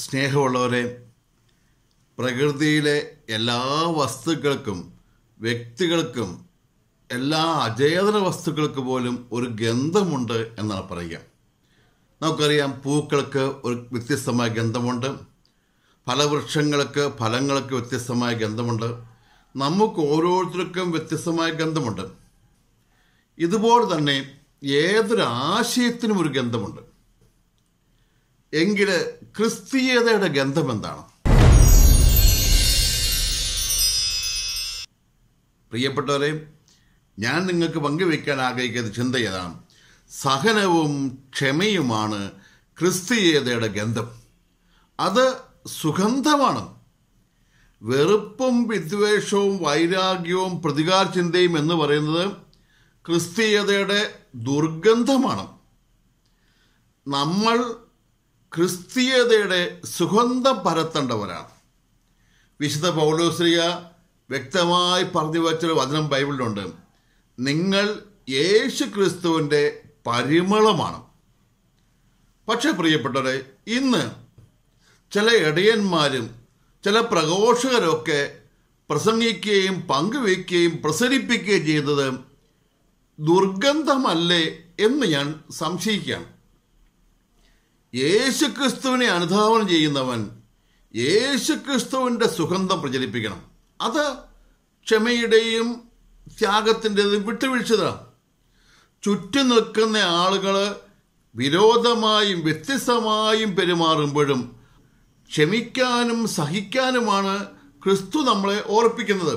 സ്നേഹമുള്ളവരെ പ്രകൃതിയിലെ എല്ലാ വസ്തുക്കൾക്കും വ്യക്തികൾക്കും എല്ലാ അചേതന വസ്തുക്കൾക്ക് പോലും ഒരു ഗന്ധമുണ്ട് എന്നാണ് പറയുക നമുക്കറിയാം പൂക്കൾക്ക് ഒരു വ്യത്യസ്തമായ ഗന്ധമുണ്ട് ഫലവൃക്ഷങ്ങൾക്ക് ഫലങ്ങൾക്ക് വ്യത്യസ്തമായ ഗന്ധമുണ്ട് നമുക്ക് ഓരോരുത്തർക്കും വ്യത്യസ്തമായ ഗന്ധമുണ്ട് ഇതുപോലെ തന്നെ ഏതൊരു ആശയത്തിനും ഒരു ഗന്ധമുണ്ട് എങ്കിൽ ക്രിസ്തീയതയുടെ ഗന്ധം എന്താണ് പ്രിയപ്പെട്ടവരെ ഞാൻ നിങ്ങൾക്ക് പങ്കുവെക്കാൻ ആഗ്രഹിക്കുന്ന ചിന്ത ഏതാണ് സഹനവും ക്ഷമയുമാണ് ക്രിസ്തീയതയുടെ ഗന്ധം അത് സുഗന്ധമാണ് വെറുപ്പും വിദ്വേഷവും വൈരാഗ്യവും പ്രതികാര ചിന്തയും എന്ന് പറയുന്നത് ക്രിസ്തീയതയുടെ ദുർഗന്ധമാണ് നമ്മൾ ക്രിസ്തീയതയുടെ സുഗന്ധം പരത്തേണ്ടവരാണ് വിശുദ്ധ പൗലോശ്രീയ വ്യക്തമായി പറഞ്ഞു വച്ചൊരു വചനം ബൈബിളിലുണ്ട് നിങ്ങൾ യേശു ക്രിസ്തുവിൻ്റെ പരിമളമാണ് പക്ഷേ പ്രിയപ്പെട്ടവരെ ഇന്ന് ചില ഇടയന്മാരും ചില പ്രഘോഷകരൊക്കെ പ്രസംഗിക്കുകയും പങ്കുവയ്ക്കുകയും പ്രസരിപ്പിക്കുകയും ചെയ്തത് ദുർഗന്ധമല്ലേ എന്ന് ഞാൻ സംശയിക്കുകയാണ് യേശുക്രിസ്തുവിനെ അനുധാവനം ചെയ്യുന്നവൻ യേശുക്രിസ്തുവിൻ്റെ സുഗന്ധം പ്രചരിപ്പിക്കണം അത് ക്ഷമയുടെയും ത്യാഗത്തിൻ്റെതും വിട്ടുവീഴ്ചതാണ് ചുറ്റും നിൽക്കുന്ന ആളുകൾ വിരോധമായും വ്യത്യസ്തമായും പെരുമാറുമ്പോഴും ക്ഷമിക്കാനും സഹിക്കാനുമാണ് ക്രിസ്തു നമ്മളെ ഓർപ്പിക്കുന്നത്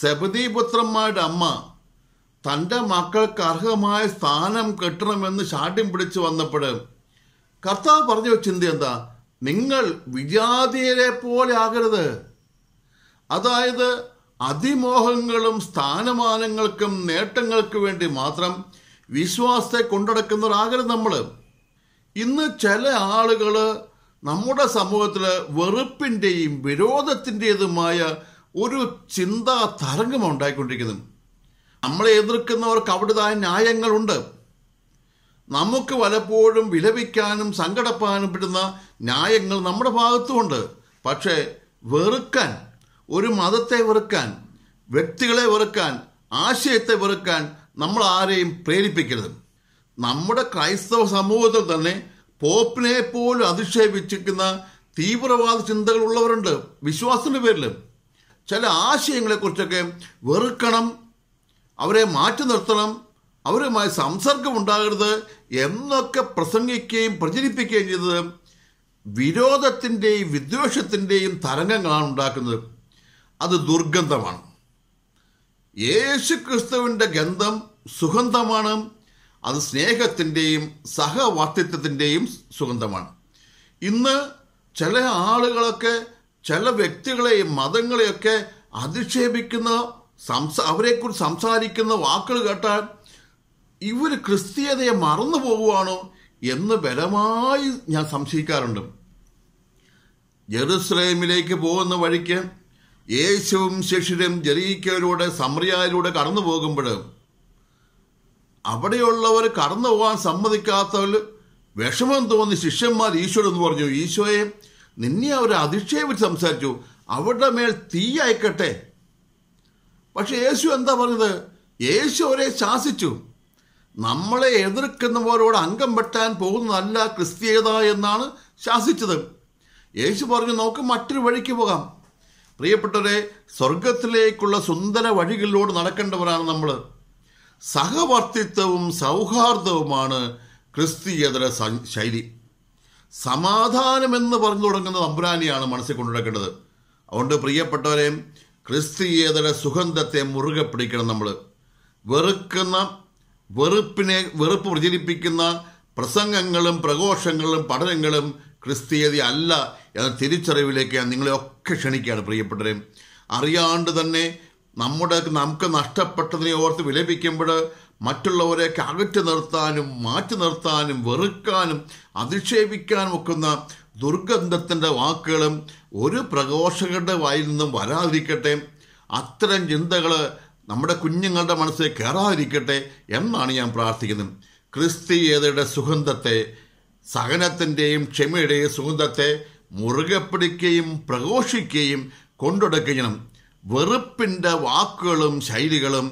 സബദീപുത്രന്മാരുടെ അമ്മ തൻ്റെ മക്കൾക്ക് അർഹമായ സ്ഥാനം കെട്ടണമെന്ന് ശാഠ്യം പിടിച്ചു വന്നപ്പോഴും കർത്താവ് പറഞ്ഞ ചിന്ത എന്താ നിങ്ങൾ വിജാതിയരെ പോലെ ആകരുത് അതായത് അതിമോഹങ്ങളും സ്ഥാനമാനങ്ങൾക്കും നേട്ടങ്ങൾക്കും വേണ്ടി മാത്രം വിശ്വാസത്തെ കൊണ്ടടക്കുന്നവരാകരുത് നമ്മൾ ഇന്ന് ചില ആളുകൾ നമ്മുടെ സമൂഹത്തിൽ വെറുപ്പിൻ്റെയും വിരോധത്തിൻ്റെതുമായ ഒരു ചിന്താ തരംഗം ഉണ്ടായിക്കൊണ്ടിരിക്കുന്നത് നമ്മളെ എതിർക്കുന്നവർക്ക് അവിടുതായ ന്യായങ്ങളുണ്ട് നമുക്ക് പലപ്പോഴും വിലപിക്കാനും സങ്കടപ്പാനും പെടുന്ന ന്യായങ്ങൾ നമ്മുടെ ഭാഗത്തുമുണ്ട് പക്ഷേ വെറുക്കാൻ ഒരു മതത്തെ വെറുക്കാൻ വ്യക്തികളെ വെറുക്കാൻ ആശയത്തെ വെറുക്കാൻ നമ്മൾ ആരെയും പ്രേരിപ്പിക്കരുത് നമ്മുടെ ക്രൈസ്തവ സമൂഹത്തിൽ തന്നെ പോപ്പിനെ പോലും അധിക്ഷേപിച്ചിരിക്കുന്ന തീവ്രവാദ ചിന്തകൾ ഉള്ളവരുണ്ട് വിശ്വാസത്തിൻ്റെ പേരിൽ ചില ആശയങ്ങളെക്കുറിച്ചൊക്കെ വെറുക്കണം അവരെ മാറ്റി നിർത്തണം അവരുമായി സംസർഗം ഉണ്ടാകരുത് എന്നൊക്കെ പ്രസംഗിക്കുകയും പ്രചരിപ്പിക്കുകയും ചെയ്തത് വിരോധത്തിൻ്റെയും വിദ്വേഷത്തിൻ്റെയും തരംഗങ്ങളാണ് ഉണ്ടാക്കുന്നത് അത് ദുർഗന്ധമാണ് യേശു ക്രിസ്തുവിൻ്റെ ഗന്ധം സുഗന്ധമാണ് അത് സ്നേഹത്തിൻ്റെയും സഹവാർത്തിത്വത്തിൻ്റെയും സുഗന്ധമാണ് ഇന്ന് ചില ആളുകളൊക്കെ ചില വ്യക്തികളെയും മതങ്ങളെയൊക്കെ അധിക്ഷേപിക്കുന്ന സംസ അവരെക്കുറിച്ച് സംസാരിക്കുന്ന വാക്കുകൾ കേട്ടാൽ ഇവർ ക്രിസ്തീയതയെ മറന്നു പോകുവാണോ എന്ന് ബലമായി ഞാൻ സംശയിക്കാറുണ്ട് ജെറുസലേമിലേക്ക് പോകുന്ന വഴിക്ക് യേശുവും ശിഷ്യരും ജരീക്കയിലൂടെ സമറിയായിലൂടെ കടന്നു പോകുമ്പോൾ അവിടെയുള്ളവർ കടന്നു പോകാൻ സമ്മതിക്കാത്തവർ വിഷമം തോന്നി ശിഷ്യന്മാർ ഈശോ എന്ന് പറഞ്ഞു ഈശോയെ നിന്നെ അവർ അധിക്ഷേപിച്ച് സംസാരിച്ചു അവരുടെ മേൽ തീ അയക്കട്ടെ പക്ഷെ യേശു എന്താ പറഞ്ഞത് യേശു അവരെ ശാസിച്ചു നമ്മളെ എതിർക്കുന്നവരോട് അംഗം വെട്ടാൻ പോകുന്നതല്ല ക്രിസ്തീയത എന്നാണ് ശാസിച്ചത് യേശു പറഞ്ഞു നമുക്ക് മറ്റൊരു വഴിക്ക് പോകാം പ്രിയപ്പെട്ടവരെ സ്വർഗത്തിലേക്കുള്ള സുന്ദര വഴികളിലൂടെ നടക്കേണ്ടവരാണ് നമ്മൾ സഹവർത്തിത്വവും സൗഹാർദ്ദവുമാണ് ക്രിസ്തീയതര ശൈലി സമാധാനം എന്ന് പറഞ്ഞു തുടങ്ങുന്ന തമ്പുരാനിയാണ് മനസ്സിൽ കൊണ്ടുനടക്കേണ്ടത് അതുകൊണ്ട് പ്രിയപ്പെട്ടവരെ ക്രിസ്തീയതര സുഗന്ധത്തെ മുറുകെ പിടിക്കണം നമ്മൾ വെറുക്കുന്ന വെറുപ്പിനെ വെറുപ്പ് പ്രചരിപ്പിക്കുന്ന പ്രസംഗങ്ങളും പ്രഘോഷങ്ങളും പഠനങ്ങളും ക്രിസ്തീയത അല്ല എന്ന തിരിച്ചറിവിലേക്ക് നിങ്ങളെയൊക്കെ ക്ഷണിക്കുകയാണ് പ്രിയപ്പെട്ടവരെ അറിയാണ്ട് തന്നെ നമ്മുടെ നമുക്ക് നഷ്ടപ്പെട്ടതിനെ ഓർത്ത് വിലപിക്കുമ്പോൾ മറ്റുള്ളവരെയൊക്കെ അകറ്റി നിർത്താനും മാറ്റി നിർത്താനും വെറുക്കാനും അധിക്ഷേപിക്കാനും ഒക്കുന്ന ദുർഗന്ധത്തിൻ്റെ വാക്കുകളും ഒരു പ്രഘോഷകരുടെ വായിൽ നിന്നും വരാതിരിക്കട്ടെ അത്തരം ചിന്തകൾ നമ്മുടെ കുഞ്ഞുങ്ങളുടെ മനസ്സിൽ കയറാതിരിക്കട്ടെ എന്നാണ് ഞാൻ പ്രാർത്ഥിക്കുന്നത് ക്രിസ്തീയതയുടെ സുഗന്ധത്തെ സഹനത്തിൻ്റെയും ക്ഷമയുടെയും സുഗന്ധത്തെ മുറുകെ പിടിക്കുകയും പ്രഘോഷിക്കുകയും കൊണ്ടുടക്കണം വെറുപ്പിൻ്റെ വാക്കുകളും ശൈലികളും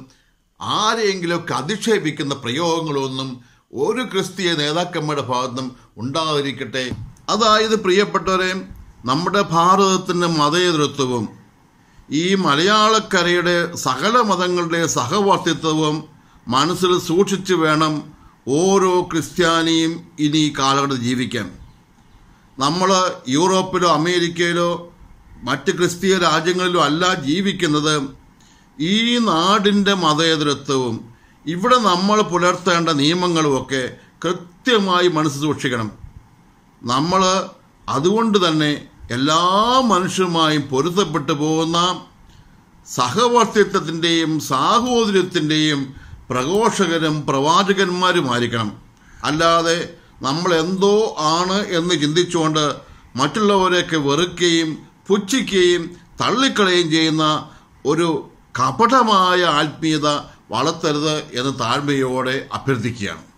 ആരെയെങ്കിലുമൊക്കെ അധിക്ഷേപിക്കുന്ന പ്രയോഗങ്ങളൊന്നും ഒരു ക്രിസ്തീയ നേതാക്കന്മാരുടെ ഭാഗത്തും ഉണ്ടാകാതിരിക്കട്ടെ അതായത് പ്രിയപ്പെട്ടവരെ നമ്മുടെ ഭാരതത്തിൻ്റെ മതേതൃത്വവും ഈ മലയാളക്കരയുടെ സകല മതങ്ങളുടെ സഹവർത്തിത്വവും മനസ്സിൽ സൂക്ഷിച്ചു വേണം ഓരോ ക്രിസ്ത്യാനിയും ഇനി കാലഘട്ടത്തിൽ ജീവിക്കാൻ നമ്മൾ യൂറോപ്പിലോ അമേരിക്കയിലോ മറ്റ് ക്രിസ്തീയ രാജ്യങ്ങളിലോ അല്ല ജീവിക്കുന്നത് ഈ നാടിൻ്റെ മതേതരത്വവും ഇവിടെ നമ്മൾ പുലർത്തേണ്ട നിയമങ്ങളുമൊക്കെ കൃത്യമായി മനസ്സ് സൂക്ഷിക്കണം നമ്മൾ അതുകൊണ്ട് തന്നെ എല്ലാ മനുഷ്യരുമായും പൊരുത്തപ്പെട്ടു പോകുന്ന സഹവർത്തിത്വത്തിൻ്റെയും സാഹോദര്യത്തിൻ്റെയും പ്രഘോഷകരും പ്രവാചകന്മാരുമായിരിക്കണം അല്ലാതെ നമ്മൾ എന്തോ ആണ് എന്ന് ചിന്തിച്ചുകൊണ്ട് മറ്റുള്ളവരെയൊക്കെ വെറുക്കുകയും പുച്ഛിക്കുകയും തള്ളിക്കളയുകയും ചെയ്യുന്ന ഒരു കപടമായ ആത്മീയത വളർത്തരുത് എന്ന് താഴ്മയോടെ അഭ്യർത്ഥിക്കുകയാണ്